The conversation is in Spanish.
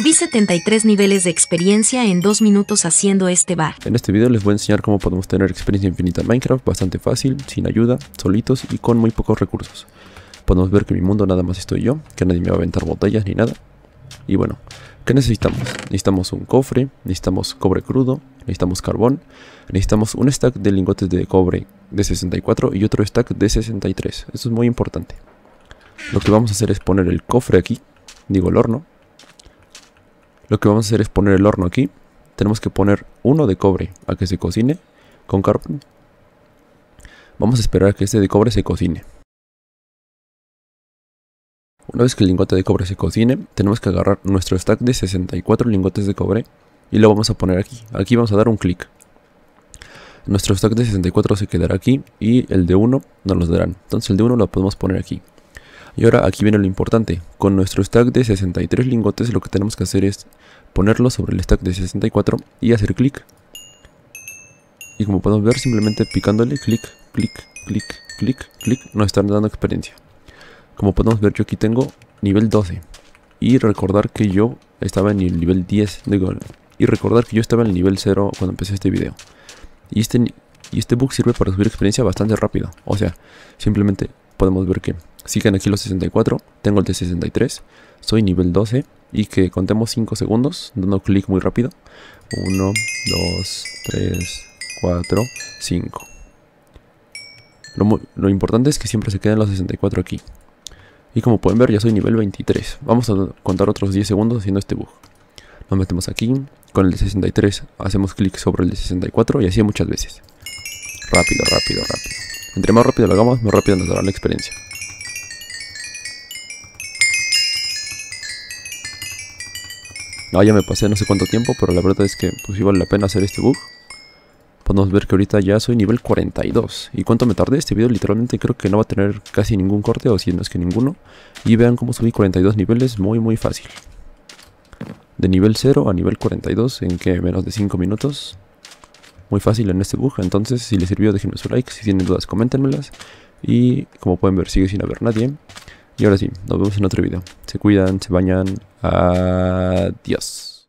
Subí 73 niveles de experiencia en 2 minutos haciendo este bar. En este video les voy a enseñar cómo podemos tener experiencia infinita en Minecraft bastante fácil, sin ayuda, solitos y con muy pocos recursos. Podemos ver que mi mundo nada más estoy yo, que nadie me va a aventar botellas ni nada. Y bueno, ¿qué necesitamos? Necesitamos un cofre, necesitamos cobre crudo, necesitamos carbón, necesitamos un stack de lingotes de cobre de 64 y otro stack de 63. Eso es muy importante. Lo que vamos a hacer es poner el cofre aquí, digo el horno, lo que vamos a hacer es poner el horno aquí. Tenemos que poner uno de cobre a que se cocine con carbón. Vamos a esperar a que este de cobre se cocine. Una vez que el lingote de cobre se cocine, tenemos que agarrar nuestro stack de 64 lingotes de cobre y lo vamos a poner aquí. Aquí vamos a dar un clic. Nuestro stack de 64 se quedará aquí y el de 1 nos los darán. Entonces el de 1 lo podemos poner aquí. Y ahora aquí viene lo importante, con nuestro stack de 63 lingotes lo que tenemos que hacer es ponerlo sobre el stack de 64 y hacer clic. Y como podemos ver simplemente picándole clic, clic, clic, clic, clic, nos están dando experiencia. Como podemos ver yo aquí tengo nivel 12 y recordar que yo estaba en el nivel 10 de gol y recordar que yo estaba en el nivel 0 cuando empecé este video. Y este, y este bug sirve para subir experiencia bastante rápido. O sea, simplemente podemos ver que sigan aquí los 64 tengo el de 63, soy nivel 12 y que contemos 5 segundos dando clic muy rápido. 1, 2, 3, 4, 5. Lo, importante es que siempre se queden los 64 aquí. Y como pueden ver ya soy nivel 23. Vamos a contar otros 10 segundos haciendo este bug. Nos metemos aquí, con el de 63 hacemos clic sobre el de 64 y así muchas veces. Rápido, rápido, rápido. Entre más rápido lo hagamos, más rápido nos dará la experiencia. No, ya me pasé no sé cuánto tiempo, pero la verdad es que pues sí vale la pena hacer este bug. Podemos ver que ahorita ya soy nivel 42. ¿Y cuánto me tardé? Este video literalmente creo que no va a tener casi ningún corte, o si no es que ninguno. Y vean cómo subí 42 niveles, muy muy fácil. De nivel 0 a nivel 42 en que menos de 5 minutos. Muy fácil en este bug, entonces si les sirvió déjenme su like, si tienen dudas coméntenmelas. Y como pueden ver sigue sin haber nadie. Y ahora sí, nos vemos en otro video. Se cuidan, se bañan. Adiós.